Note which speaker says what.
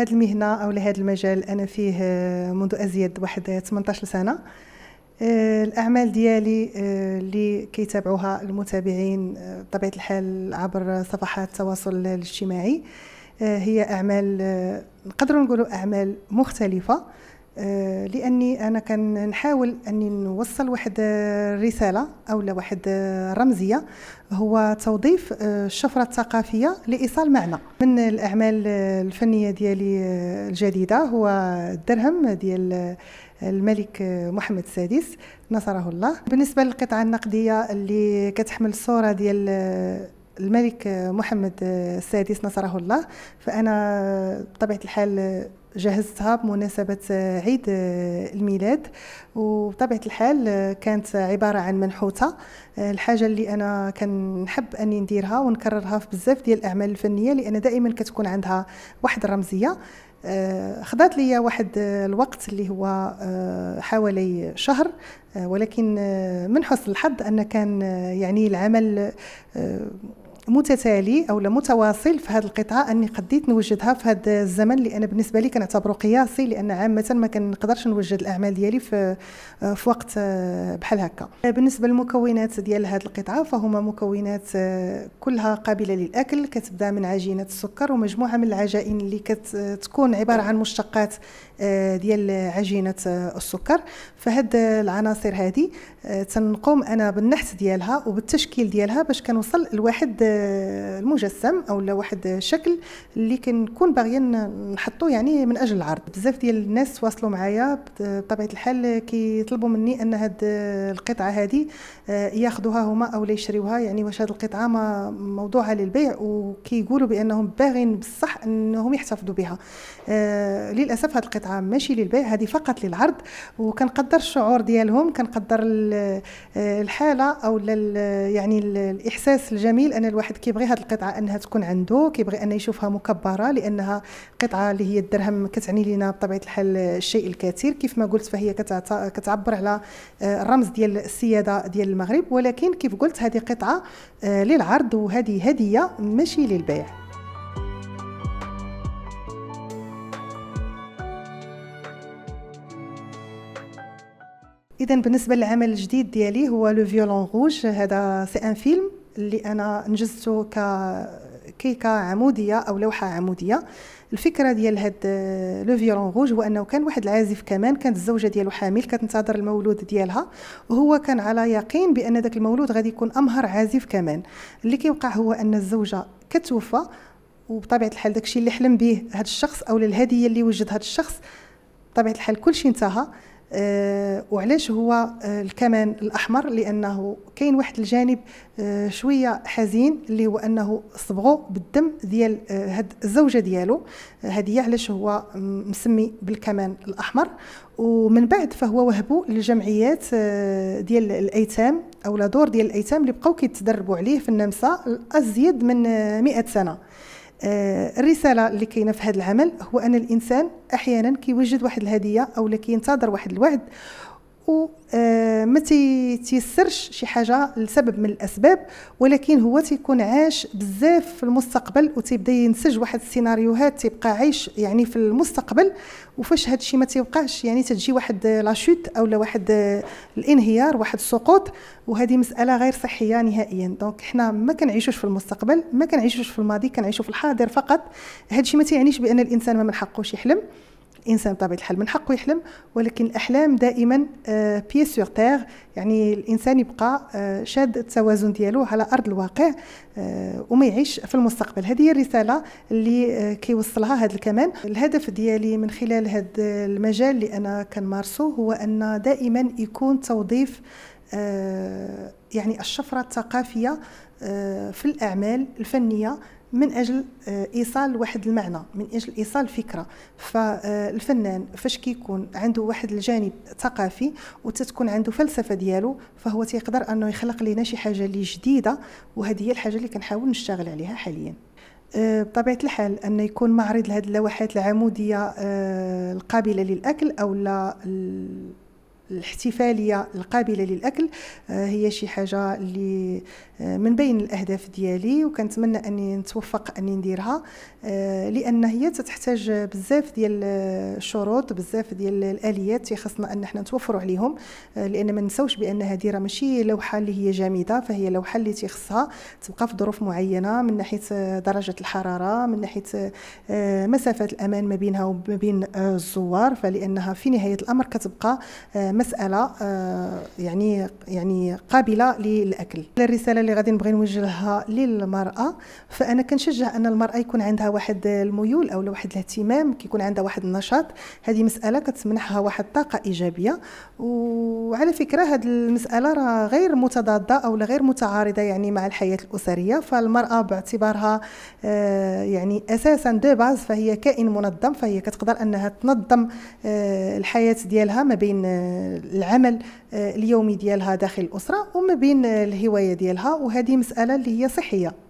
Speaker 1: هذه المهنه او لهذا المجال انا فيه آه، منذ ازيد واحد 18 سنه آه، الاعمال ديالي آه، اللي كيتابعوها المتابعين بطبيعه الحال عبر صفحات التواصل الاجتماعي هي اعمال نقدروا نقولوا اعمال مختلفه آه، لاني انا كنحاول اني نوصل واحد الرساله آه، او واحد الرمزيه آه، هو توظيف الشفره الثقافيه لايصال معنى من الاعمال الفنيه ديالي الجديده هو الدرهم ديال الملك محمد السادس نصره الله بالنسبه للقطعه النقديه اللي كتحمل الصوره ديال الملك محمد السادس نصره الله فأنا بطبيعة الحال جهزتها بمناسبة عيد الميلاد وبطبيعة الحال كانت عبارة عن منحوتة الحاجة اللي أنا كنحب أني نديرها ونكررها في بزاف ديال الأعمال الفنية لأن دائما كتكون عندها واحد الرمزية خذات لي واحد الوقت اللي هو حوالي شهر ولكن من حسن الحظ أن كان يعني العمل متتالي او متواصل في هذه القطعه اني قديت نوجدها في هذا الزمن اللي انا بالنسبه لي كنعتبره قياسي لان عامه ما كنقدرش نوجد الاعمال ديالي في في وقت بحال هكا بالنسبه للمكونات ديال هذه القطعه فهما مكونات كلها قابله للاكل كتبدا من عجينه السكر ومجموعه من العجائن اللي كتكون عباره عن مشتقات آه، ديال عجينه آه، السكر فهاد آه، العناصر هذه تنقوم انا بالنحت ديالها وبالتشكيل ديالها باش كنوصل لواحد المجسم او لواحد الشكل اللي كنكون باغيه نحطو يعني من اجل العرض بزاف ديال الناس تواصلوا معايا بطبيعه الحال كيطلبوا مني ان هاد القطعه هذه ياخذوها هما او لا يشريوها يعني واش هاد القطعه ما موضوعه للبيع وكيقولوا بانهم باغين بصح انهم يحتفظوا بها للاسف هاد القطعه مطعم ماشي للبيع هذه فقط للعرض وكنقدر الشعور ديالهم كنقدر آه، الحاله او يعني الاحساس الجميل ان الواحد كيبغي هذه القطعه انها تكون عنده كيبغي ان يشوفها مكبره لانها قطعه اللي هي الدرهم كتعني لنا بطبيعه الحال الشيء الكثير كيف ما قلت فهي كتعبر على آه، الرمز ديال السياده ديال المغرب ولكن كيف قلت هذه قطعه آه، للعرض وهذه هديه ماشي للبيع اذا بالنسبه للعمل الجديد ديالي هو لو فيولون روج هذا سي ان فيلم اللي انا نجزته ك كي عموديه او لوحه عموديه الفكره ديال هاد لو فيولون روج هو انه كان واحد العازف كمان كانت الزوجه ديالو حامل كتنتظر المولود ديالها وهو كان على يقين بان ذاك المولود غادي يكون امهر عازف كمان اللي كيوقع هو ان الزوجه كتوفى وبطبيعه الحال داكشي اللي حلم به هاد الشخص او الهديه اللي وجد هاد الشخص بطبيعه الحال كلشي انتهى آه، وعلاش هو آه، الكمان الاحمر لانه كاين واحد الجانب آه، شويه حزين اللي هو انه صبغوا بالدم ديال هاد الزوجه ديالو هذه علاش هو مسمي بالكمان الاحمر ومن بعد فهو وهبو للجمعيات ديال الايتام او لدور دور ديال الايتام اللي بقاو كيتدربوا عليه في النمسا ازيد من 100 سنه الرساله آه، اللي كاينه في هذا العمل هو ان الانسان احيانا كيوجد واحد الهديه او كينتظر واحد الوعد وما آه، تيسرش شي حاجه لسبب من الاسباب ولكن هو تيكون عاش بزاف في المستقبل وتيبدا ينسج واحد السيناريوهات تيبقى عايش يعني في المستقبل وفاش هادشي ما تيوقعش يعني تتجي واحد شوت او لا واحد الانهيار واحد السقوط وهذه مساله غير صحيه نهائيا دونك حنا ما كنعيشوش في المستقبل ما كنعيشوش في الماضي كنعيشو في الحاضر فقط هادشي ما تيعنيش بان الانسان ما من حقوش يحلم الانسان بطبيعه الحال من حقه يحلم ولكن الاحلام دائما بي سور تير يعني الانسان يبقى آه، شاد التوازن ديالو على ارض الواقع آه، وما يعيش في المستقبل هذه هي الرساله اللي آه، كيوصلها هذا الكمان الهدف ديالي من خلال هذا المجال اللي انا كنمارسه هو ان دائما يكون توظيف يعني الشفره الثقافيه في الاعمال الفنيه من اجل آه، ايصال واحد المعنى من اجل ايصال فكره فالفنان آه، فاش كيكون عنده واحد الجانب ثقافي وتتكون عنده فلسفه ديالو فهو تيقدر انه يخلق لنا شي حاجه اللي جديده وهذه هي الحاجه اللي كنحاول نشتغل عليها حاليا آه، بطبيعه الحال ان يكون معرض لهذه اللوحات العموديه القابله للاكل او الاحتفاليه القابله للاكل آه، هي شي حاجه اللي آه، من بين الاهداف ديالي وكنتمنى اني نتوفق اني نديرها آه، لان هي تحتاج بزاف ديال الشروط بزاف ديال الاليات خصنا ان احنا نتوفروا عليهم لان ما نساوش بان هذه راه ماشي لوحه اللي هي جامده فهي لوحه اللي تيخصها تبقى في ظروف معينه من ناحيه درجه الحراره من ناحيه مسافه الامان ما بينها وما بين الزوار فلانها في نهايه الامر كتبقى مساله آه، يعني يعني قابله للاكل الرساله اللي غادي نبغي نوجهها للمراه فانا كنشجع ان المراه يكون عندها واحد الميول او واحد الاهتمام كيكون عندها واحد النشاط هذه مساله كتمنحها واحد الطاقه ايجابيه وعلى فكره هذه المساله راه غير متضاده او غير متعارضه يعني مع الحياه الاسريه فالمراه باعتبارها آه، يعني اساسا دو باز فهي كائن منظم فهي كتقدر انها تنظم آه، الحياه ديالها ما بين العمل آه، اليومي ديالها داخل الاسره وما بين آه، الهوايه ديالها وهذه مساله اللي هي صحيه